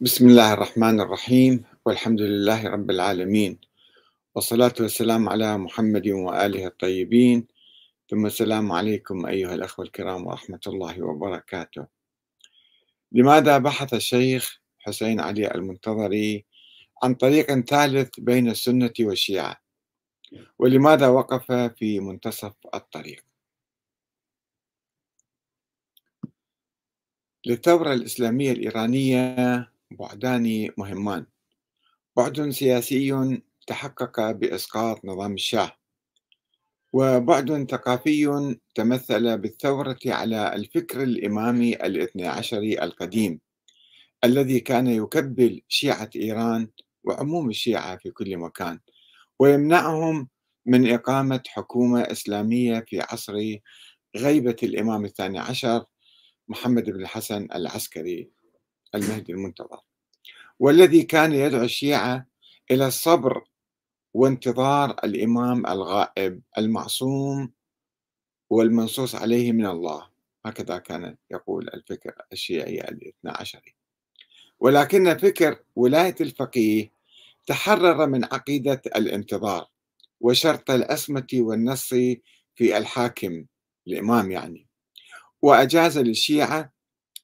بسم الله الرحمن الرحيم والحمد لله رب العالمين والصلاة والسلام على محمد وآله الطيبين ثم السلام عليكم أيها الأخوة الكرام ورحمة الله وبركاته لماذا بحث الشيخ حسين علي المنتظري عن طريق ثالث بين السنة والشيعة ولماذا وقف في منتصف الطريق للثورة الإسلامية الإيرانية بعدان مهمان بعد سياسي تحقق بإسقاط نظام الشاه وبعد ثقافي تمثل بالثورة على الفكر الإمامي الاثني عشري القديم الذي كان يكبل شيعة إيران وعموم الشيعة في كل مكان ويمنعهم من إقامة حكومة إسلامية في عصر غيبة الإمام الثاني عشر محمد بن الحسن العسكري المهدي المنتظر والذي كان يدعو الشيعة إلى الصبر وانتظار الإمام الغائب المعصوم والمنصوص عليه من الله هكذا كان يقول الفكر الشيعي الاثنى عشري ولكن فكر ولاية الفقيه تحرر من عقيدة الانتظار وشرط الأسمة والنص في الحاكم الإمام يعني وأجاز للشيعة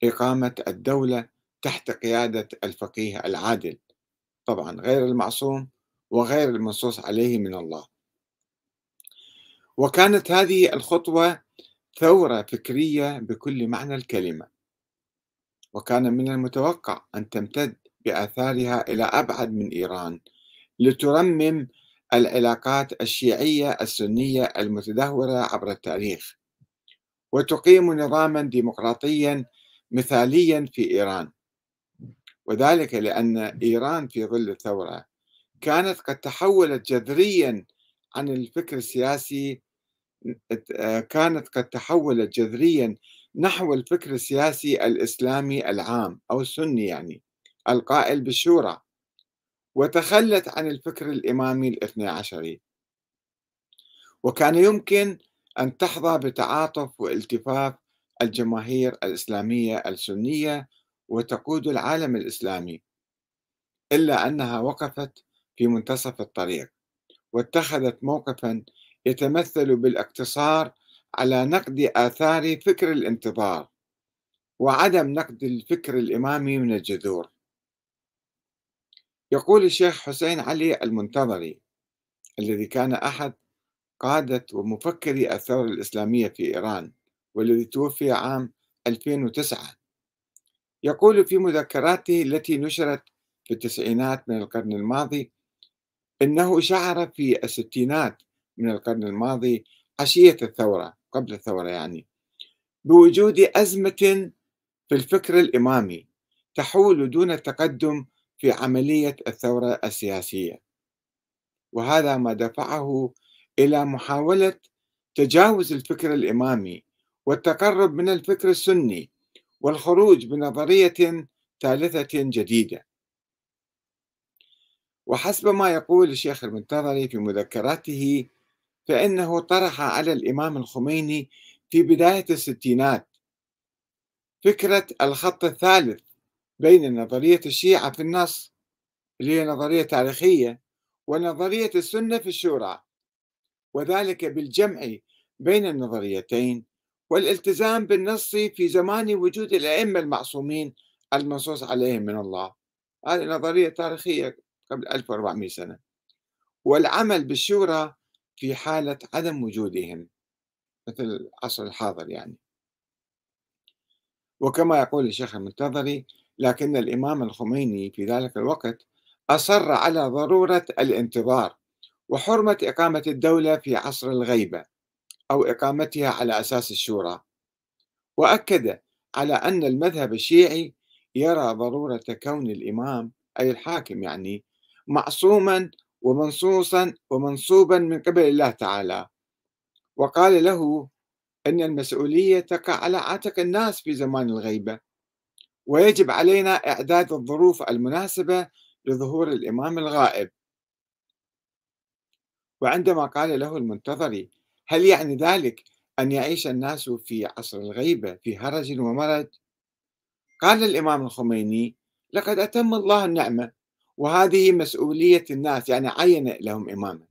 إقامة الدولة تحت قيادة الفقيه العادل طبعا غير المعصوم وغير المنصوص عليه من الله وكانت هذه الخطوة ثورة فكرية بكل معنى الكلمة وكان من المتوقع أن تمتد بآثارها إلى أبعد من إيران لترمم العلاقات الشيعية السنية المتدهورة عبر التاريخ وتقيم نظاما ديمقراطيا مثاليا في إيران وذلك لأن إيران في ظل الثورة كانت قد تحولت جذريا عن الفكر السياسي آه، كانت قد تحولت جذريا نحو الفكر السياسي الإسلامي العام أو السني يعني القائل بالشورى وتخلت عن الفكر الإمامي الاثني عشري وكان يمكن أن تحظى بتعاطف والتفاف الجماهير الإسلامية السنية وتقود العالم الإسلامي إلا أنها وقفت في منتصف الطريق واتخذت موقفا يتمثل بالاقتصار على نقد آثار فكر الانتظار وعدم نقد الفكر الإمامي من الجذور يقول الشيخ حسين علي المنتظري الذي كان أحد قادة ومفكري الثورة الإسلامية في إيران والذي توفي عام 2009 يقول في مذكراته التي نشرت في التسعينات من القرن الماضي انه شعر في الستينات من القرن الماضي عشيه الثوره قبل الثوره يعني بوجود ازمه في الفكر الامامي تحول دون التقدم في عمليه الثوره السياسيه وهذا ما دفعه الى محاوله تجاوز الفكر الامامي والتقرب من الفكر السني والخروج بنظرية ثالثة جديدة وحسب ما يقول الشيخ المنتظري في مذكراته فإنه طرح على الإمام الخميني في بداية الستينات فكرة الخط الثالث بين نظرية الشيعة في النص اللي هي نظرية تاريخية ونظرية السنة في الشورى وذلك بالجمع بين النظريتين والالتزام بالنص في زمان وجود الأئمة المعصومين المنصوص عليهم من الله هذه نظرية تاريخية قبل 1400 سنة والعمل بالشورى في حالة عدم وجودهم مثل العصر الحاضر يعني وكما يقول الشيخ المنتظري لكن الإمام الخميني في ذلك الوقت أصر على ضرورة الانتظار وحرمة إقامة الدولة في عصر الغيبة أو إقامتها على أساس الشورى وأكد على أن المذهب الشيعي يرى ضرورة كون الإمام أي الحاكم يعني معصوما ومنصوصا ومنصوبا من قبل الله تعالى وقال له أن المسؤولية تقع على عاتق الناس في زمان الغيبة ويجب علينا إعداد الظروف المناسبة لظهور الإمام الغائب وعندما قال له المنتظري هل يعني ذلك أن يعيش الناس في عصر الغيبة في هرج ومرج قال الإمام الخميني لقد أتم الله النعمة وهذه مسؤولية الناس يعني عين لهم إماما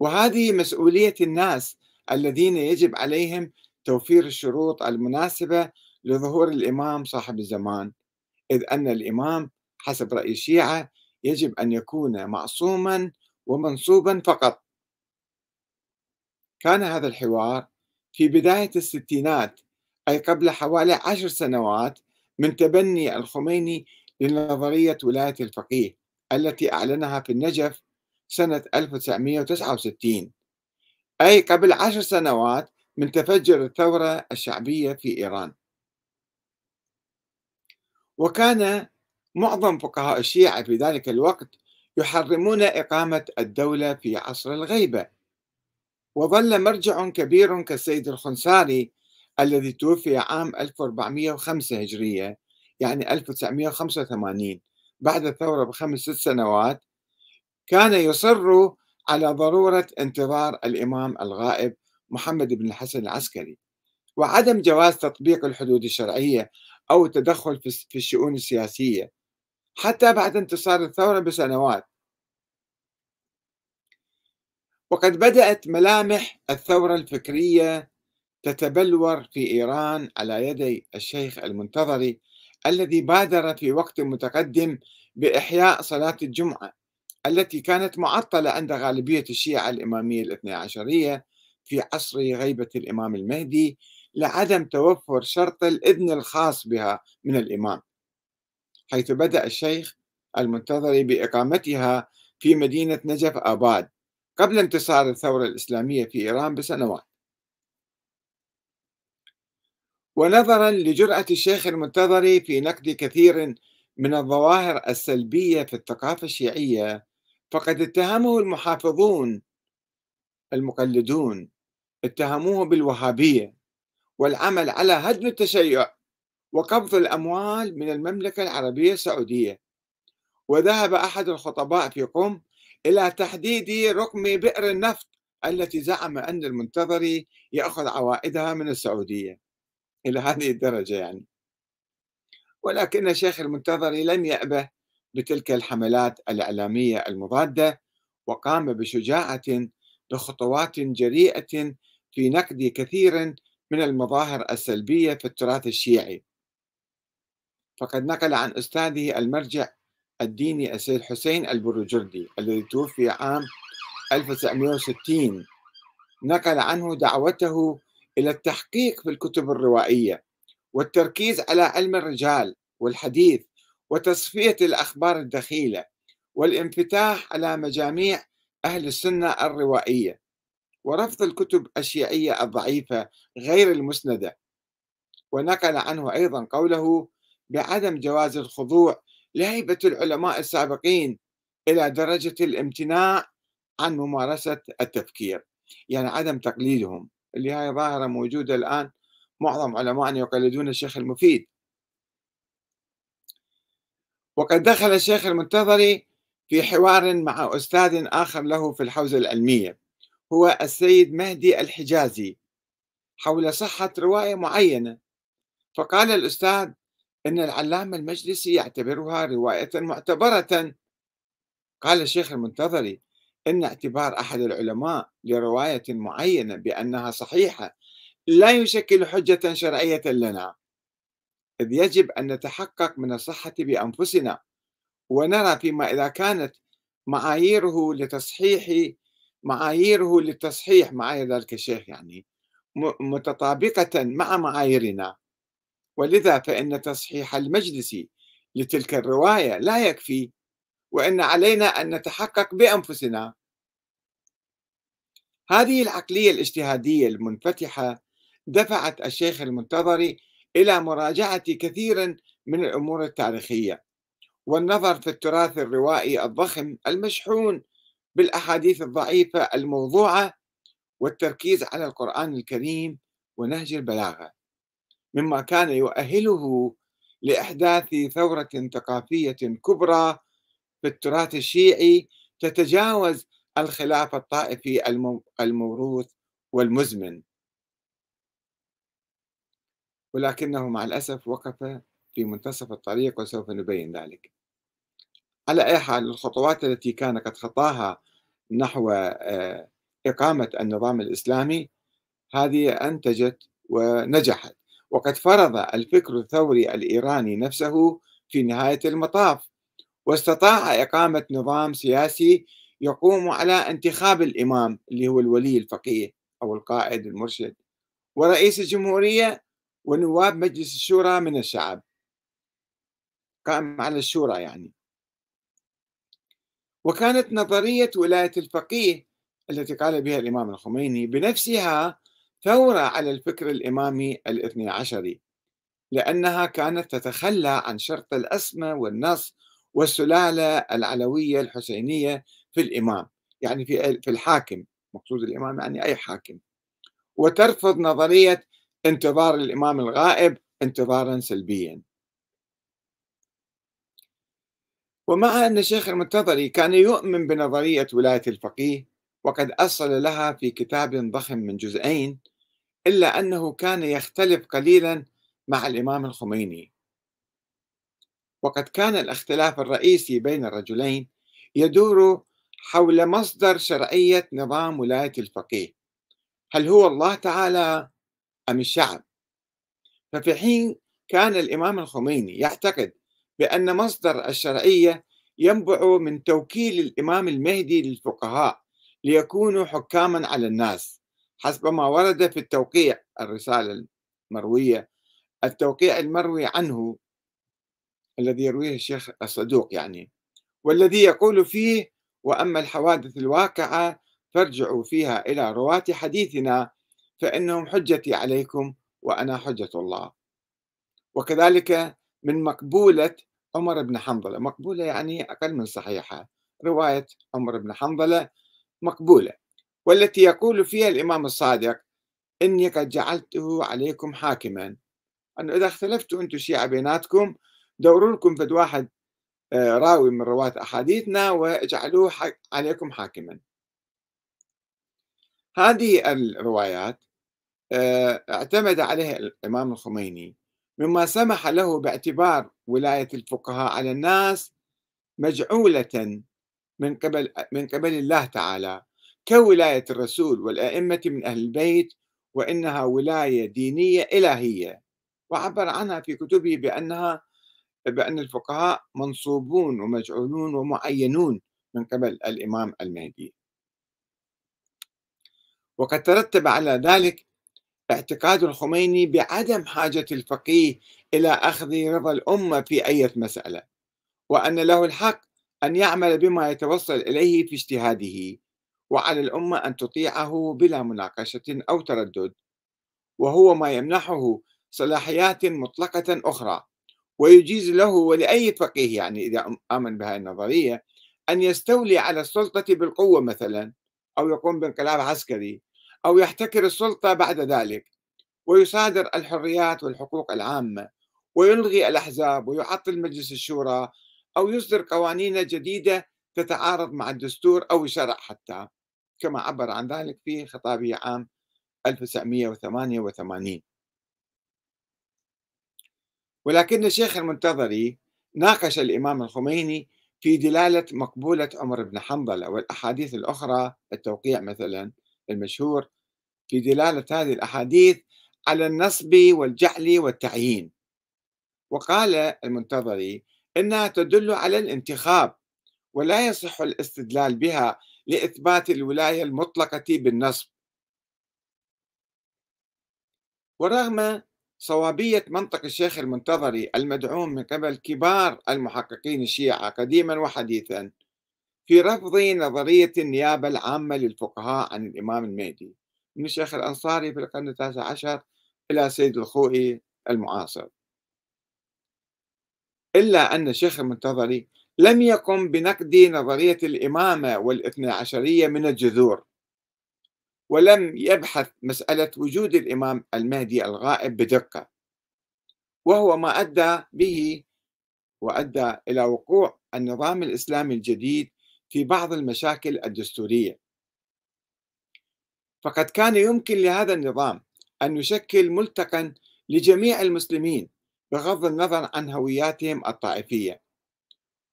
وهذه مسؤولية الناس الذين يجب عليهم توفير الشروط المناسبة لظهور الإمام صاحب الزمان إذ أن الإمام حسب رأي الشيعة يجب أن يكون معصوما ومنصوبا فقط كان هذا الحوار في بداية الستينات أي قبل حوالي عشر سنوات من تبني الخميني لنظرية ولاية الفقيه التي أعلنها في النجف سنة 1969 أي قبل عشر سنوات من تفجر الثورة الشعبية في إيران وكان معظم فقهاء الشيعة في ذلك الوقت يحرمون إقامة الدولة في عصر الغيبة وظل مرجع كبير كالسيد الخنساري الذي توفي عام 1405 هجرية يعني 1985 بعد الثورة بخمس ست سنوات كان يصر على ضرورة انتظار الإمام الغائب محمد بن الحسن العسكري وعدم جواز تطبيق الحدود الشرعية أو التدخل في الشؤون السياسية حتى بعد انتصار الثورة بسنوات وقد بدأت ملامح الثورة الفكرية تتبلور في إيران على يد الشيخ المنتظري الذي بادر في وقت متقدم بإحياء صلاة الجمعة التي كانت معطلة عند غالبية الشيعة الإمامية الاثنى عشرية في عصر غيبة الإمام المهدي لعدم توفر شرط الإذن الخاص بها من الإمام حيث بدأ الشيخ المنتظري بإقامتها في مدينة نجف آباد قبل انتصار الثورة الإسلامية في إيران بسنوات ونظرا لجرأة الشيخ المنتظري في نقد كثير من الظواهر السلبية في الثقافة الشيعية فقد اتهمه المحافظون المقلدون اتهموه بالوهابية والعمل على هدم التشيع وقبض الأموال من المملكة العربية السعودية وذهب أحد الخطباء في قم إلى تحديد رقم بئر النفط التي زعم أن المنتظري يأخذ عوائدها من السعودية إلى هذه الدرجة يعني ولكن الشيخ المنتظري لم يأبه بتلك الحملات الإعلامية المضادة وقام بشجاعة بخطوات جريئة في نقد كثير من المظاهر السلبية في التراث الشيعي فقد نقل عن أستاذه المرجع الديني السيد حسين البروجردي الذي توفي عام 1960 نقل عنه دعوته إلى التحقيق في الكتب الروائية والتركيز على علم الرجال والحديث وتصفية الأخبار الدخيلة والانفتاح على مجاميع أهل السنة الروائية ورفض الكتب الشيعية الضعيفة غير المسندة ونقل عنه أيضا قوله بعدم جواز الخضوع لهيبة العلماء السابقين إلى درجة الامتناع عن ممارسة التفكير يعني عدم تقليدهم اللي هي ظاهرة موجودة الآن معظم علماء يقلدون الشيخ المفيد وقد دخل الشيخ المنتظري في حوار مع أستاذ آخر له في الحوزة العلمية هو السيد مهدي الحجازي حول صحة رواية معينة فقال الأستاذ أن العلامة المجلسي يعتبرها رواية معتبرة قال الشيخ المنتظري أن اعتبار أحد العلماء لرواية معينة بأنها صحيحة لا يشكل حجة شرعية لنا إذ يجب أن نتحقق من الصحة بأنفسنا ونرى فيما إذا كانت معاييره لتصحيح معاييره للتصحيح معايير ذلك الشيخ يعني متطابقة مع معاييرنا ولذا فإن تصحيح المجلس لتلك الرواية لا يكفي وإن علينا أن نتحقق بأنفسنا هذه العقلية الاجتهادية المنفتحة دفعت الشيخ المنتظري إلى مراجعة كثير من الأمور التاريخية والنظر في التراث الروائي الضخم المشحون بالأحاديث الضعيفة الموضوعة والتركيز على القرآن الكريم ونهج البلاغة مما كان يؤهله لاحداث ثوره ثقافيه كبرى في التراث الشيعي تتجاوز الخلاف الطائفي الموروث والمزمن ولكنه مع الاسف وقف في منتصف الطريق وسوف نبين ذلك على اي حال الخطوات التي كان قد خطاها نحو آه، اقامه النظام الاسلامي هذه انتجت ونجحت وقد فرض الفكر الثوري الإيراني نفسه في نهاية المطاف واستطاع إقامة نظام سياسي يقوم على انتخاب الإمام اللي هو الولي الفقيه أو القائد المرشد ورئيس الجمهورية ونواب مجلس الشورى من الشعب قائم على الشورى يعني وكانت نظرية ولاية الفقيه التي قال بها الإمام الخميني بنفسها ثورة على الفكر الإمامي الاثني عشري لأنها كانت تتخلى عن شرط الأسمة والنص والسلالة العلوية الحسينية في الإمام يعني في في الحاكم مقصود الإمام يعني أي حاكم وترفض نظرية انتظار الإمام الغائب انتظارا سلبيا ومع أن الشيخ المنتظري كان يؤمن بنظرية ولاية الفقيه وقد أصل لها في كتاب ضخم من جزئين إلا أنه كان يختلف قليلا مع الإمام الخميني وقد كان الاختلاف الرئيسي بين الرجلين يدور حول مصدر شرعية نظام ولاية الفقيه هل هو الله تعالى أم الشعب ففي حين كان الإمام الخميني يعتقد بأن مصدر الشرعية ينبع من توكيل الإمام المهدي للفقهاء ليكونوا حكاما على الناس حسب ما ورد في التوقيع الرسالة المروية التوقيع المروي عنه الذي يرويه الشيخ الصدوق يعني والذي يقول فيه وأما الحوادث الواقعة فارجعوا فيها إلى رواة حديثنا فإنهم حجتي عليكم وأنا حجة الله وكذلك من مقبولة عمر بن حنظلة مقبولة يعني أقل من صحيحة رواية عمر بن حنظلة مقبولة والتي يقول فيها الإمام الصادق إني قد جعلته عليكم حاكما أنه إذا اختلفتوا أنتم شيعة بيناتكم دوروا لكم فد واحد آه، راوي من رواة أحاديثنا واجعلوه عليكم حاكما هذه الروايات آه، اعتمد عليها الإمام الخميني مما سمح له باعتبار ولاية الفقهاء على الناس مجعولة من قبل من قبل الله تعالى كولاية الرسول والأئمة من أهل البيت وإنها ولاية دينية إلهية وعبر عنها في كتبه بأنها بأن الفقهاء منصوبون ومجعولون ومعينون من قبل الإمام المهدي وقد ترتب على ذلك اعتقاد الخميني بعدم حاجة الفقيه إلى أخذ رضا الأمة في أي مسألة وأن له الحق أن يعمل بما يتوصل إليه في اجتهاده وعلى الأمة أن تطيعه بلا مناقشة أو تردد وهو ما يمنحه صلاحيات مطلقة أخرى ويجيز له ولأي فقيه يعني إذا آمن بهذه النظرية أن يستولي على السلطة بالقوة مثلا أو يقوم بانقلاب عسكري أو يحتكر السلطة بعد ذلك ويصادر الحريات والحقوق العامة ويلغي الأحزاب ويعطل مجلس الشورى أو يصدر قوانين جديدة تتعارض مع الدستور أو الشرع حتى كما عبر عن ذلك في خطابه عام 1988 ولكن الشيخ المنتظري ناقش الإمام الخميني في دلالة مقبولة عمر بن حنظلة والأحاديث الأخرى التوقيع مثلا المشهور في دلالة هذه الأحاديث على النصب والجعل والتعيين وقال المنتظري إنها تدل على الانتخاب ولا يصح الاستدلال بها لإثبات الولاية المطلقة بالنصب ورغم صوابية منطق الشيخ المنتظري المدعوم من قبل كبار المحققين الشيعة قديما وحديثا في رفض نظرية النيابة العامة للفقهاء عن الإمام المهدي من الشيخ الأنصاري في القرن التاسع عشر إلى سيد الخوئي المعاصر إلا أن الشيخ المنتظري لم يقم بنقد نظرية الإمامة والاثنى عشرية من الجذور ولم يبحث مسألة وجود الإمام المهدي الغائب بدقة وهو ما أدى به وأدى إلى وقوع النظام الإسلامي الجديد في بعض المشاكل الدستورية فقد كان يمكن لهذا النظام أن يشكل ملتقا لجميع المسلمين بغض النظر عن هوياتهم الطائفيه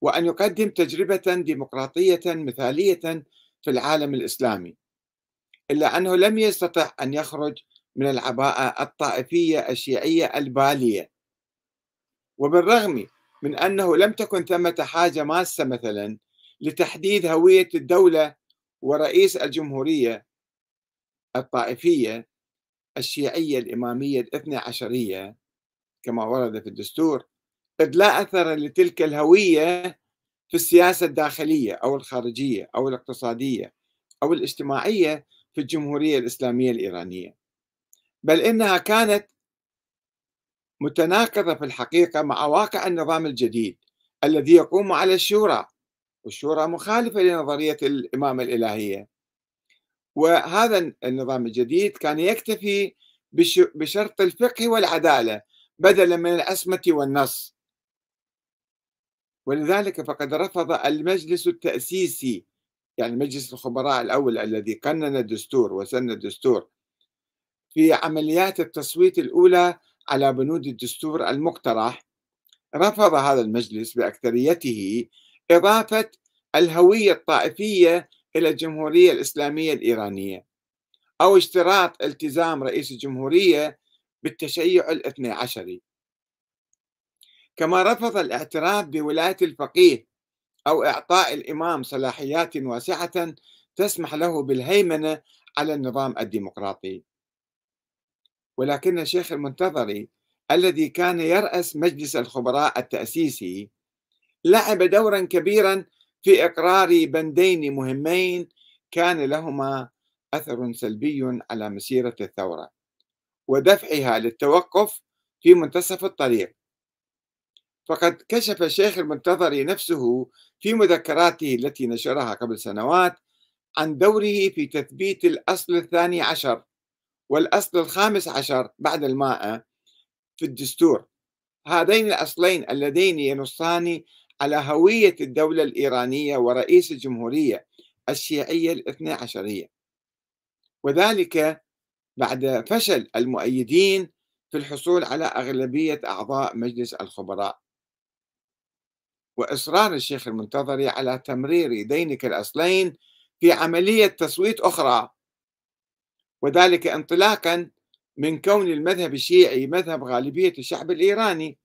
وأن يقدم تجربة ديمقراطية مثالية في العالم الإسلامي إلا أنه لم يستطع أن يخرج من العباءة الطائفية الشيعية البالية وبالرغم من أنه لم تكن ثمة حاجة ماسة مثلا لتحديد هوية الدولة ورئيس الجمهورية الطائفية الشيعية الإمامية الاثنى عشرية كما ورد في الدستور قد لا أثر لتلك الهوية في السياسة الداخلية أو الخارجية أو الاقتصادية أو الاجتماعية في الجمهورية الإسلامية الإيرانية بل إنها كانت متناقضة في الحقيقة مع واقع النظام الجديد الذي يقوم على الشورى والشورى مخالفة لنظرية الإمامة الإلهية وهذا النظام الجديد كان يكتفي بشرط الفقه والعدالة بدلا من العصمة والنص ولذلك فقد رفض المجلس التأسيسي يعني مجلس الخبراء الأول الذي قنن الدستور وسن الدستور في عمليات التصويت الأولى على بنود الدستور المقترح رفض هذا المجلس بأكثريته إضافة الهوية الطائفية إلى الجمهورية الإسلامية الإيرانية أو اشتراط التزام رئيس الجمهورية بالتشيع الاثني عشري كما رفض الاعتراف بولاية الفقيه أو إعطاء الإمام صلاحيات واسعة تسمح له بالهيمنة على النظام الديمقراطي ولكن الشيخ المنتظري الذي كان يرأس مجلس الخبراء التأسيسي لعب دورا كبيرا في إقرار بندين مهمين كان لهما أثر سلبي على مسيرة الثورة ودفعها للتوقف في منتصف الطريق فقد كشف الشيخ المنتظري نفسه في مذكراته التي نشرها قبل سنوات عن دوره في تثبيت الأصل الثاني عشر والأصل الخامس عشر بعد الماء في الدستور هذين الأصلين اللذين ينصان على هوية الدولة الإيرانية ورئيس الجمهورية الشيعية الاثنى عشرية وذلك بعد فشل المؤيدين في الحصول على أغلبية أعضاء مجلس الخبراء وإصرار الشيخ المنتظري على تمرير دينك الأصلين في عملية تصويت أخرى وذلك انطلاقا من كون المذهب الشيعي مذهب غالبية الشعب الإيراني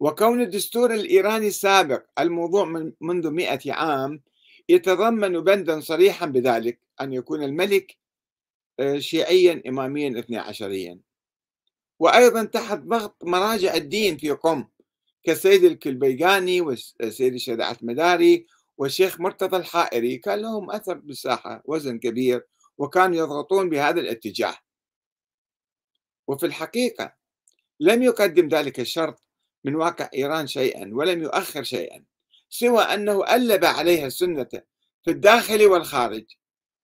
وكون الدستور الإيراني السابق الموضوع من منذ مئة عام يتضمن بندا صريحا بذلك أن يكون الملك آه، شيعيا إماميا اثني عشريا وأيضا تحت ضغط مراجع الدين في قم كالسيد الكلبيجاني والسيد شجاعة مداري والشيخ مرتضى الحائري كان لهم أثر بالساحة وزن كبير وكانوا يضغطون بهذا الاتجاه وفي الحقيقة لم يقدم ذلك الشرط من واقع إيران شيئا ولم يؤخر شيئا سوى أنه ألب عليها السنة في الداخل والخارج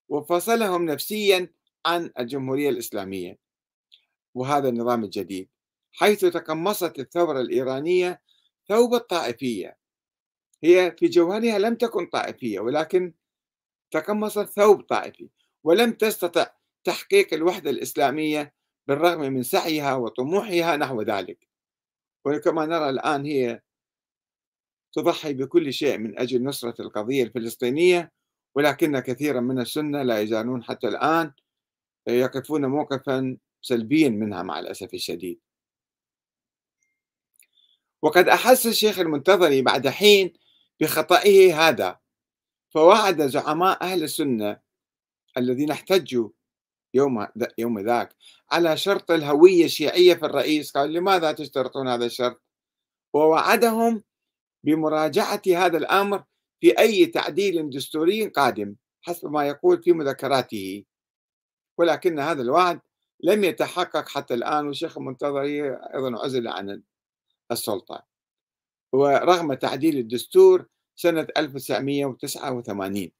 وفصلهم نفسيا عن الجمهورية الإسلامية وهذا النظام الجديد حيث تقمصت الثورة الإيرانية ثوب الطائفية هي في جوهرها لم تكن طائفية ولكن تقمصت ثوب طائفي ولم تستطع تحقيق الوحدة الإسلامية بالرغم من سعيها وطموحها نحو ذلك وكما نرى الآن هي تضحي بكل شيء من أجل نصرة القضية الفلسطينية ولكن كثيرا من السنة لا يزالون حتى الآن يقفون موقفا سلبيا منها مع الأسف الشديد وقد أحس الشيخ المنتظري بعد حين بخطئه هذا فوعد زعماء أهل السنة الذين احتجوا يوم يوم ذاك على شرط الهوية الشيعية في الرئيس قال لماذا تشترطون هذا الشرط ووعدهم بمراجعة هذا الأمر في أي تعديل دستوري قادم حسب ما يقول في مذكراته ولكن هذا الوعد لم يتحقق حتى الآن والشيخ المنتظري أيضا عزل عن السلطة ورغم تعديل الدستور سنة 1989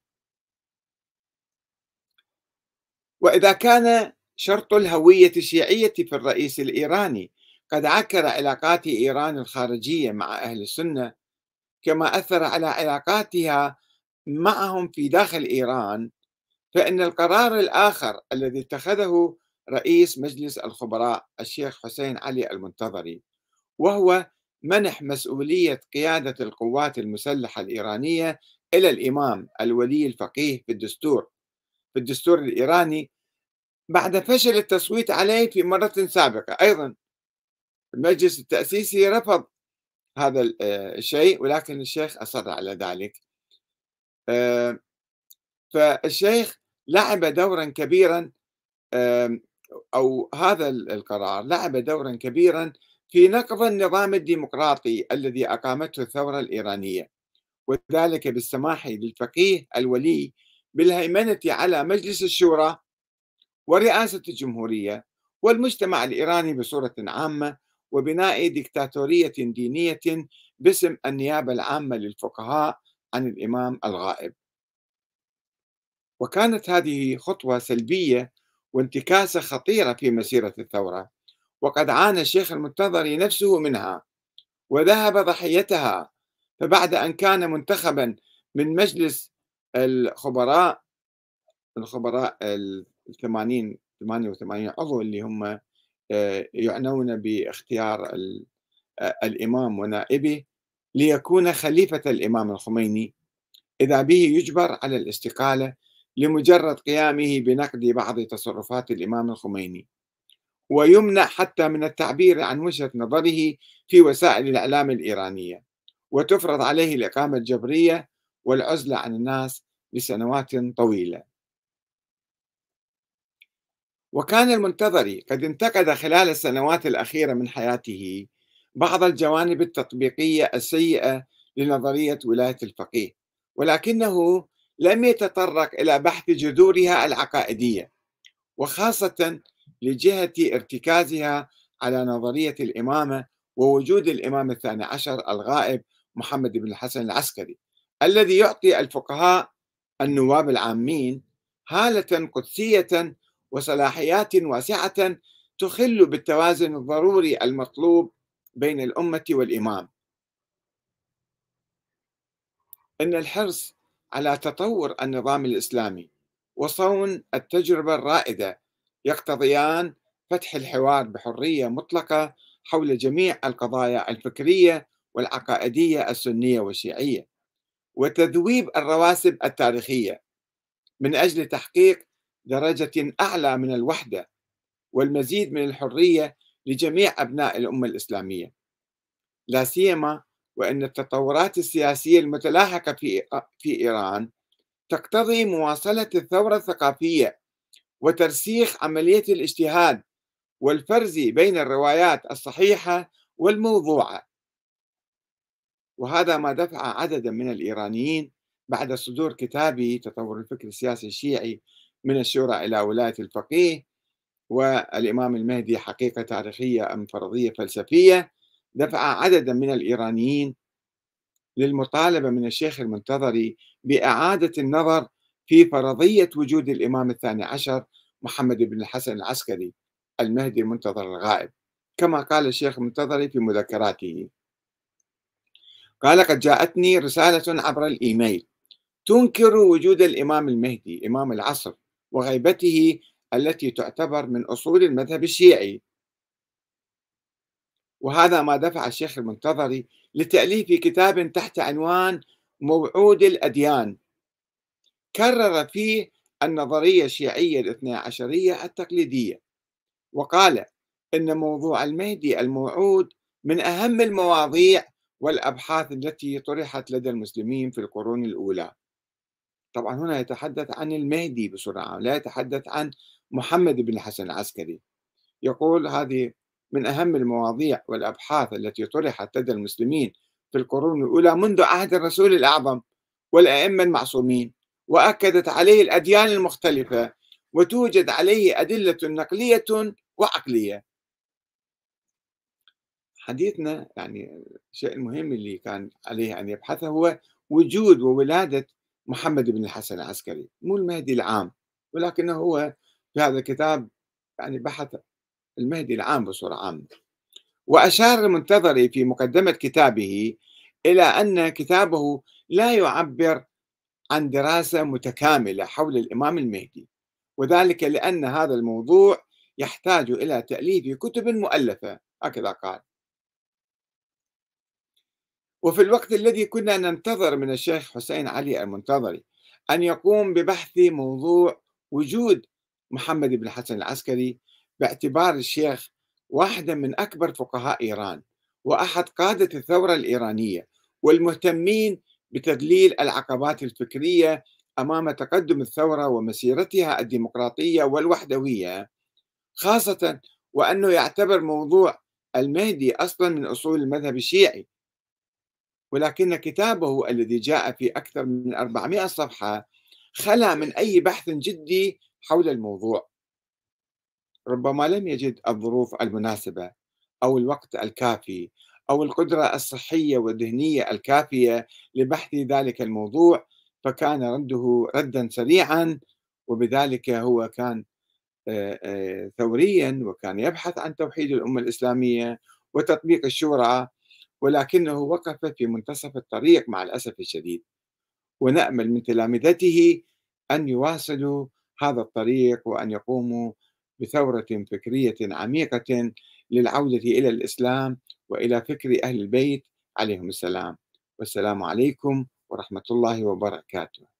وإذا كان شرط الهوية الشيعية في الرئيس الإيراني قد عكر علاقات إيران الخارجية مع أهل السنة كما أثر على علاقاتها معهم في داخل إيران فإن القرار الآخر الذي اتخذه رئيس مجلس الخبراء الشيخ حسين علي المنتظري وهو منح مسؤولية قيادة القوات المسلحة الإيرانية إلى الإمام الولي الفقيه في الدستور في الدستور الإيراني بعد فشل التصويت عليه في مرة سابقة أيضا المجلس التأسيسي رفض هذا آه، الشيء ولكن الشيخ أصر على ذلك فالشيخ لعب دورا كبيرا أو هذا القرار لعب دورا كبيرا في نقض النظام الديمقراطي الذي أقامته الثورة الإيرانية وذلك بالسماح للفقيه الولي بالهيمنة على مجلس الشورى ورئاسة الجمهورية والمجتمع الإيراني بصورة عامة وبناء دكتاتورية دينية باسم النيابة العامة للفقهاء عن الإمام الغائب وكانت هذه خطوة سلبية وانتكاسة خطيرة في مسيرة الثورة وقد عانى الشيخ المنتظري نفسه منها وذهب ضحيتها فبعد أن كان منتخبا من مجلس الخبراء الخبراء الثمانين 88 عضو اللي هم آه، يعنون باختيار آه، الإمام ونائبه ليكون خليفة الإمام الخميني إذا به يجبر على الاستقالة لمجرد قيامه بنقد بعض تصرفات الإمام الخميني ويمنع حتى من التعبير عن وجهة نظره في وسائل الإعلام الإيرانية وتفرض عليه الإقامة الجبرية والعزلة عن الناس لسنوات طويلة وكان المنتظري قد انتقد خلال السنوات الأخيرة من حياته بعض الجوانب التطبيقية السيئة لنظرية ولاية الفقيه ولكنه لم يتطرق إلى بحث جذورها العقائدية وخاصة لجهة ارتكازها على نظرية الإمامة ووجود الإمام الثاني عشر الغائب محمد بن الحسن العسكري الذي يعطي الفقهاء النواب العامين هالة قدسية وصلاحيات واسعة تخل بالتوازن الضروري المطلوب بين الأمة والإمام إن الحرص على تطور النظام الإسلامي وصون التجربة الرائدة يقتضيان فتح الحوار بحريه مطلقه حول جميع القضايا الفكريه والعقائديه السنيه والشيعيه وتذويب الرواسب التاريخيه من اجل تحقيق درجه اعلى من الوحده والمزيد من الحريه لجميع ابناء الامه الاسلاميه لا سيما وان التطورات السياسيه المتلاحقه في في ايران تقتضي مواصله الثوره الثقافيه وترسيخ عملية الاجتهاد والفرز بين الروايات الصحيحة والموضوعة وهذا ما دفع عددا من الإيرانيين بعد صدور كتابي تطور الفكر السياسي الشيعي من الشورى إلى ولاية الفقيه والإمام المهدي حقيقة تاريخية أم فرضية فلسفية دفع عددا من الإيرانيين للمطالبة من الشيخ المنتظري بإعادة النظر في فرضية وجود الإمام الثاني عشر محمد بن الحسن العسكري المهدي المنتظر الغائب كما قال الشيخ المنتظري في مذكراته قال قد جاءتني رسالة عبر الإيميل تنكر وجود الإمام المهدي إمام العصر وغيبته التي تعتبر من أصول المذهب الشيعي وهذا ما دفع الشيخ المنتظري لتأليف كتاب تحت عنوان موعود الأديان كرر فيه النظرية الشيعية الاثنى عشرية التقليدية وقال إن موضوع المهدي الموعود من أهم المواضيع والأبحاث التي طرحت لدى المسلمين في القرون الأولى طبعا هنا يتحدث عن المهدي بسرعة لا يتحدث عن محمد بن الحسن العسكري يقول هذه من أهم المواضيع والأبحاث التي طرحت لدى المسلمين في القرون الأولى منذ عهد الرسول الأعظم والأئمة المعصومين واكدت عليه الاديان المختلفه وتوجد عليه ادله نقليه وعقليه حديثنا يعني الشيء المهم اللي كان عليه ان يبحثه هو وجود وولاده محمد بن الحسن العسكري مو المهدي العام ولكنه هو في هذا الكتاب يعني بحث المهدي العام بصوره عامه واشار المنتظري في مقدمه كتابه الى ان كتابه لا يعبر عن دراسة متكاملة حول الإمام المهدي وذلك لأن هذا الموضوع يحتاج إلى تأليف كتب مؤلفة هكذا قال وفي الوقت الذي كنا ننتظر من الشيخ حسين علي المنتظري أن يقوم ببحث موضوع وجود محمد بن حسن العسكري باعتبار الشيخ واحدا من أكبر فقهاء إيران وأحد قادة الثورة الإيرانية والمهتمين بتذليل العقبات الفكريه امام تقدم الثوره ومسيرتها الديمقراطيه والوحدويه خاصه وانه يعتبر موضوع المهدي اصلا من اصول المذهب الشيعي ولكن كتابه الذي جاء في اكثر من 400 صفحه خلا من اي بحث جدي حول الموضوع ربما لم يجد الظروف المناسبه او الوقت الكافي أو القدرة الصحية والذهنية الكافية لبحث ذلك الموضوع فكان رده ردا سريعا وبذلك هو كان ثوريا وكان يبحث عن توحيد الأمة الإسلامية وتطبيق الشورى ولكنه وقف في منتصف الطريق مع الأسف الشديد ونأمل من تلامذته أن يواصلوا هذا الطريق وأن يقوموا بثورة فكرية عميقة للعودة إلى الإسلام وإلى فكر أهل البيت عليهم السلام والسلام عليكم ورحمة الله وبركاته